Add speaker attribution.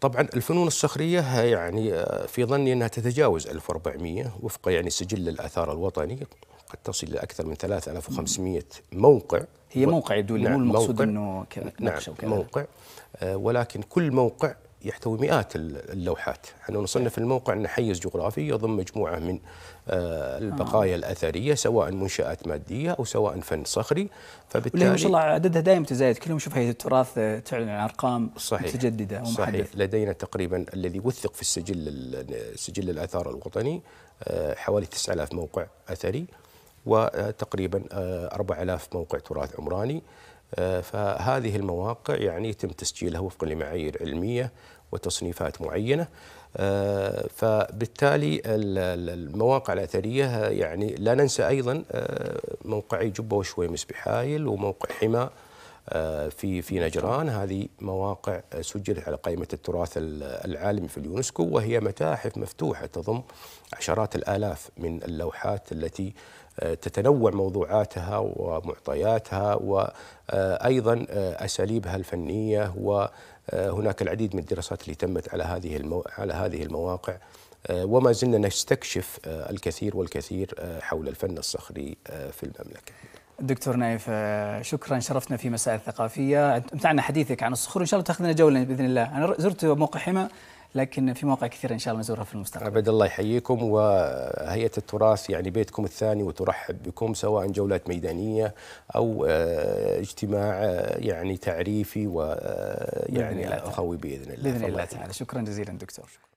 Speaker 1: طبعا الفنون الصخرية يعني آه، في ظني أنها تتجاوز 1400 وفق يعني سجل الآثار الوطني قد تصل إلى أكثر من 3500 موقع هي موقع يبدو لي نعم مو المقصود
Speaker 2: أنه نعم
Speaker 1: موقع آه، ولكن كل موقع يحتوي مئات اللوحات احنا نصنف الموقع أنه حيز جغرافي يضم مجموعة من آه، البقايا آه. الأثرية سواء منشآت مادية أو سواء فن صخري فبالتالي ما شاء الله
Speaker 2: عددها دائم متزايد كل يوم نشوف هيئة التراث آه، تعلن عن أرقام صحيح. متجددة ومحدثة صحيح
Speaker 1: لدينا تقريبا الذي وثق في السجل سجل الأثار الوطني آه، حوالي 9000 موقع أثري وتقريبا 4000 آه، موقع تراث عمراني آه، فهذه المواقع يعني يتم تسجيلها وفقا لمعايير علميه وتصنيفات معينه آه، فبالتالي المواقع الاثريه يعني لا ننسى ايضا موقعي جبه وشويمس بحايل وموقع حما آه، في في نجران هذه مواقع سجلت على قائمة التراث العالمي في اليونسكو وهي متاحف مفتوحة تضم عشرات الآلاف من اللوحات التي آه، تتنوع موضوعاتها ومعطياتها وأيضا آه، أساليبها الفنية وهناك العديد من الدراسات اللي تمت على هذه المو... على هذه المواقع وما زلنا نستكشف الكثير والكثير حول الفن الصخري في المملكة
Speaker 2: دكتور نايف آه، شكرا شرفتنا في مسائل ثقافية امتعنا حديثك عن الصخور إن شاء الله تأخذنا جولة بإذن الله أنا زرت موقع حمى لكن في مواقع كثيرة إن شاء الله نزورها في المستقبل
Speaker 1: أبد الله يحييكم وهيئة التراث يعني بيتكم الثاني وترحب بكم سواء جولات ميدانية أو آه، اجتماع آه، يعني تعريفي ويعني أخوي بإذن الله بإذن الله تعالى
Speaker 2: شكرا جزيلا دكتور شكرا.